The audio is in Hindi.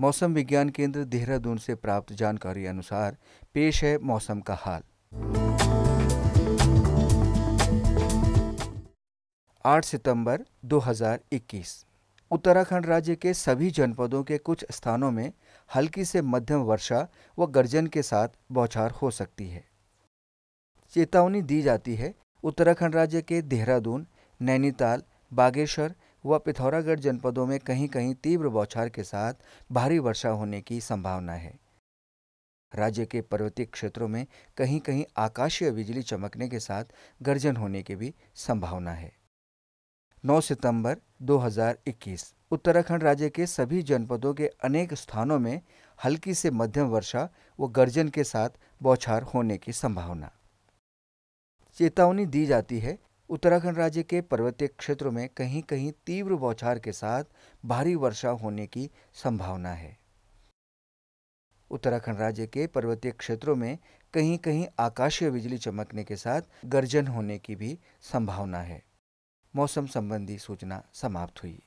मौसम विज्ञान केंद्र देहरादून से प्राप्त जानकारी अनुसार पेश है मौसम का हाल आठ सितंबर 2021 उत्तराखंड राज्य के सभी जनपदों के कुछ स्थानों में हल्की से मध्यम वर्षा व गर्जन के साथ बौछार हो सकती है चेतावनी दी जाती है उत्तराखंड राज्य के देहरादून नैनीताल बागेश्वर व पिथौरागढ़ जनपदों में कहीं कहीं तीव्र बौछार के साथ भारी वर्षा होने की संभावना है राज्य के पर्वतीय क्षेत्रों में कहीं कहीं आकाशीय बिजली चमकने के साथ गर्जन होने की भी संभावना है 9 सितंबर 2021 उत्तराखंड राज्य के सभी जनपदों के अनेक स्थानों में हल्की से मध्यम वर्षा व गर्जन के साथ बौछार होने की संभावना चेतावनी दी जाती है उत्तराखंड राज्य के पर्वतीय क्षेत्रों में कहीं कहीं तीव्र बौछार के साथ भारी वर्षा होने की संभावना है उत्तराखंड राज्य के पर्वतीय क्षेत्रों में कहीं कहीं आकाशीय बिजली चमकने के साथ गर्जन होने की भी संभावना है मौसम संबंधी सूचना समाप्त हुई